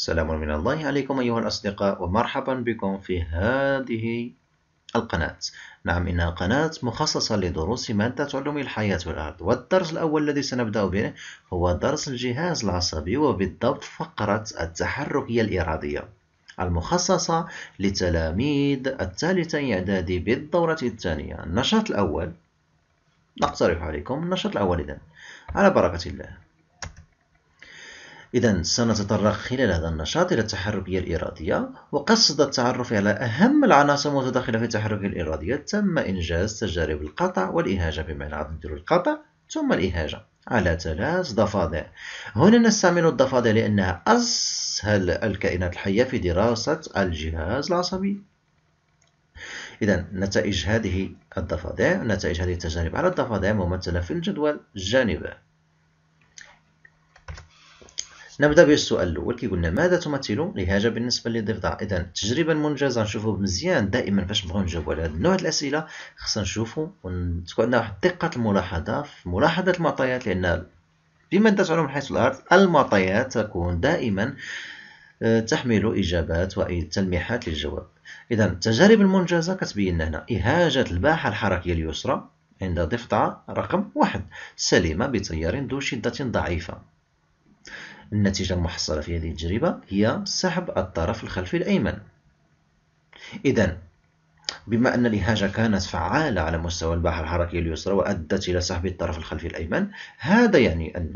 سلام من الله عليكم أيها الأصدقاء ومرحبا بكم في هذه القناة نعم إنها قناة مخصصة لدروس مادة علوم الحياة والأرض والدرس الأول الذي سنبدأ به هو درس الجهاز العصبي وبالضبط فقرة التحركية الإرادية المخصصة لتلاميذ الثالثة إعدادي بالدورة الثانية النشاط الأول نقترح عليكم النشاط الأول إذن على بركة الله إذا سنتطرق خلال هذا النشاط إلى التحركية الإرادية وقصد التعرف على أهم العناصر المتداخلة في التحركية الإرادية تم إنجاز تجارب القطع والإهاجة بمعنى عظيم القطع ثم الإهاجة على ثلاث ضفادع هنا نستعمل الضفادع لأنها أسهل الكائنات الحية في دراسة الجهاز العصبي إذا نتائج هذه الضفادع نتائج هذه التجارب على الضفادع ممثلة في الجدول جانبه نبدا بالسؤال الاول كيقولنا ماذا تمثل لهجه بالنسبه للضفدع اذا تجربه المنجزه نشوفوا مزيان دائما فاش نبغيو نجاوبوا على هذا النوع الاسئله خصنا نشوفوا وتكون عندنا واحد دقه الملاحظه في ملاحظه المعطيات لان ماده علوم حيث الارض المعطيات تكون دائما آه، تحمل اجابات وتلميحات للجواب اذا التجارب المنجزه كتبين هنا اهاجه الباحه الحركيه اليسرى عند ضفدع رقم واحد سليمه بتيار ذو شده ضعيفه النتيجة المحصلة في هذه التجربة هي سحب الطرف الخلفي الأيمن إذا بما أن الإهاجة كانت فعالة على مستوى الباحة الحركية اليسرى وأدت إلى سحب الطرف الخلفي الأيمن هذا يعني أن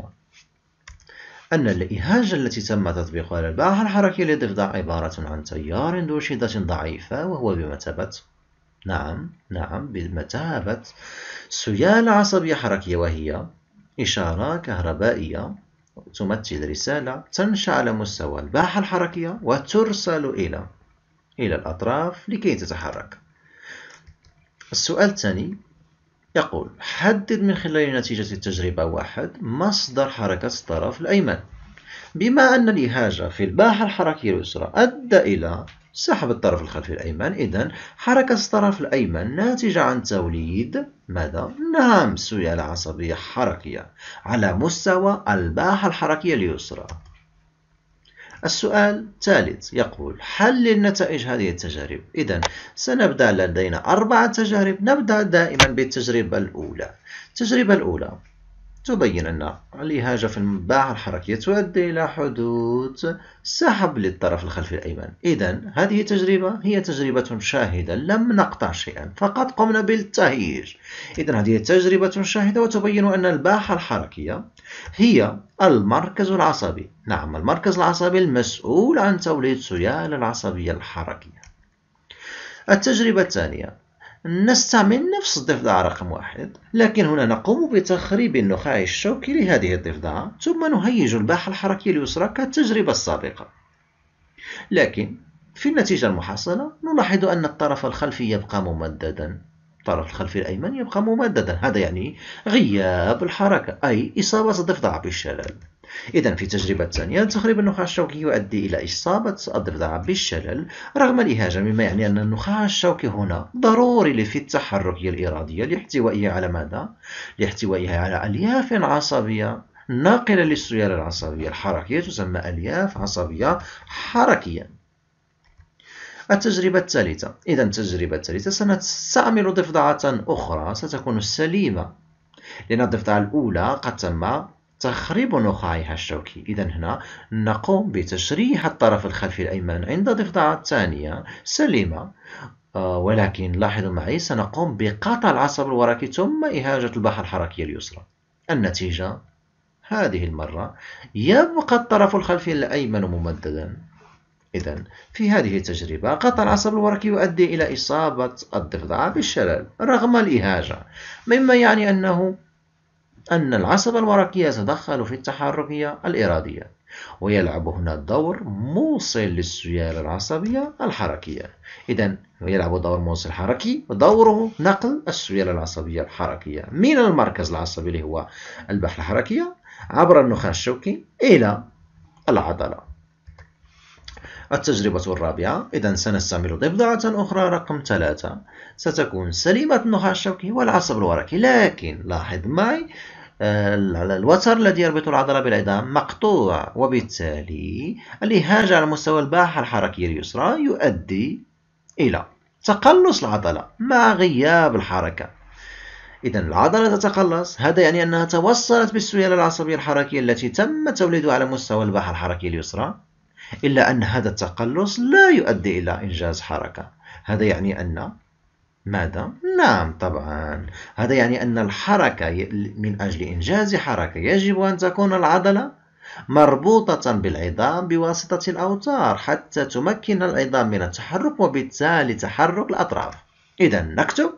أن الإهاجة التي تم تطبيقها على الباحة الحركية للضفدع عبارة عن تيار ذو شدة ضعيفة وهو بمثابة نعم نعم بمثابة سيالة عصبية حركية وهي إشارة كهربائية تمثل رسالة تنشأ على مستوى الباحة الحركية وترسل إلى إلى الأطراف لكي تتحرك السؤال الثاني يقول حدد من خلال نتيجة التجربة واحد مصدر حركة الطرف الأيمن بما أن الإهاجة في الباحة الحركية اليسرى أدى إلى سحب الطرف الخلفي الأيمن إذا حركة الطرف الأيمن ناتجة عن توليد ماذا؟ نعم سيالة عصبية حركية على مستوى الباحة الحركية اليسرى السؤال الثالث يقول حلل نتائج هذه التجارب إذا سنبدأ لدينا أربعة تجارب نبدأ دائما بالتجربة الأولى التجربة الأولى تبين أن الإهاجة في المباح الحركية تؤدي إلى حدوث سحب للطرف الخلفي الأيمن إذا هذه تجربة هي تجربة شاهدة لم نقطع شيئا فقط قمنا بالتهيج إذا هذه تجربة شاهدة وتبين أن الباحة الحركية هي المركز العصبي نعم المركز العصبي المسؤول عن توليد سيال العصبية الحركية التجربة الثانية نستعمل نفس الضفدع رقم واحد لكن هنا نقوم بتخريب النخاع الشوكي لهذه الضفدعة ثم نهيج الباحة الحركية اليسرى كالتجربة السابقة لكن في النتيجة المحصلة نلاحظ أن الطرف الخلفي يبقى ممددا الطرف الخلفي الأيمن يبقى ممددا هذا يعني غياب الحركة أي إصابة الضفدع بالشلل إذا في التجربة الثانية تخريب النخاع الشوكي يؤدي إلى إصابة الضفدع بالشلل رغم الإهاجة مما يعني أن النخاع الشوكي هنا ضروري في التحركية الإرادية لاحتوائها على ماذا؟ لاحتوائها على ألياف عصبية ناقلة للسيالة العصبية الحركية تسمى ألياف عصبية حركية التجربة الثالثة إذا التجربة الثالثة سنستعمل ضفدعة أخرى ستكون سليمة لأن الضفدعة الأولى قد تم تخريب نخاعها الشوكي إذا هنا نقوم بتشريح الطرف الخلفي الأيمن عند ضفدعة ثانية سليمة آه، ولكن لاحظوا معي سنقوم بقطع العصب الوراكي ثم إهاجة الباحة الحركية اليسرى النتيجة هذه المرة يبقى الطرف الخلفي الأيمن ممددا إذا في هذه التجربة قطع العصب الوركي يؤدي إلى إصابة الضفدعة بالشلل رغم الإهاجة مما يعني أنه أن العصب الورقي يتدخل في التحركية الإرادية ويلعب هنا دور موصل للسيالة العصبية الحركية إذا يلعب دور موصل حركي ودوره نقل السيالة العصبية الحركية من المركز العصبي اللي هو البحر الحركية عبر النخاع الشوكي إلى العضلة التجربة الرابعة إذا سنستعمل ضفدعة أخرى رقم ثلاثة ستكون سليمة النخاع الشوكي والعصب الورقي لكن لاحظ معي آه، الوتر الذي يربط العضلة بالعظام مقطوع وبالتالي الإهاج على مستوى الباحة الحركية اليسرى يؤدي إلى تقلص العضلة مع غياب الحركة إذا العضلة تتقلص هذا يعني أنها توصلت بالسيالة العصبية الحركية التي تم توليدها على مستوى الباحة الحركية اليسرى إلا أن هذا التقلص لا يؤدي إلى إنجاز حركة هذا يعني أن ماذا؟ نعم طبعا هذا يعني أن الحركة من أجل إنجاز حركة يجب أن تكون العضلة مربوطة بالعظام بواسطة الأوتار حتى تمكن العظام من التحرك وبالتالي تحرك الأطراف إذا نكتب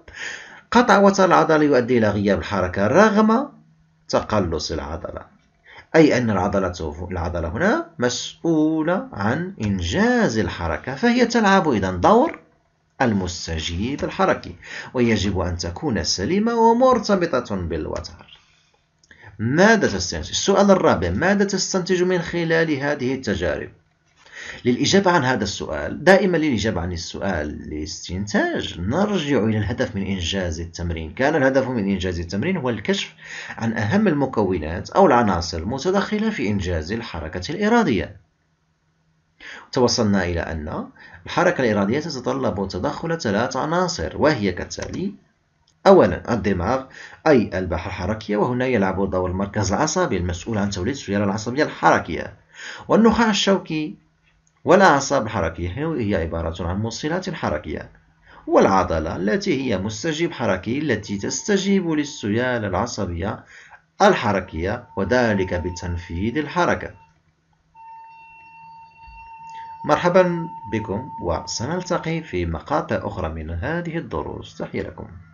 قطع وتر العضلة يؤدي إلى غياب الحركة رغم تقلص العضلة أي أن العضلة العضلة هنا مسؤولة عن إنجاز الحركة فهي تلعب إذا دور المستجيب الحركي ويجب أن تكون سليمة ومرتبطة بالوتر ماذا تستنتج؟ السؤال الرابع ماذا تستنتج من خلال هذه التجارب؟ للإجابة عن هذا السؤال دائما للإجابة عن السؤال لاستنتاج نرجع إلى الهدف من إنجاز التمرين كان الهدف من إنجاز التمرين هو الكشف عن أهم المكونات أو العناصر المتدخلة في إنجاز الحركة الإرادية توصلنا إلى أن الحركة الإرادية تتطلب تدخل ثلاث عناصر وهي كالتالي أولا الدماغ أي البحر الحركية وهنا يلعب دور المركز العصبي المسؤول عن توليد السيالة العصبية الحركية والنخاع الشوكي والأعصاب الحركية هي عبارة عن موصلات حركية والعضلة التي هي مستجيب حركي التي تستجيب للسيالة العصبية الحركية وذلك بتنفيذ الحركة مرحبا بكم وسنلتقي في مقاطع أخرى من هذه الدروس تحية لكم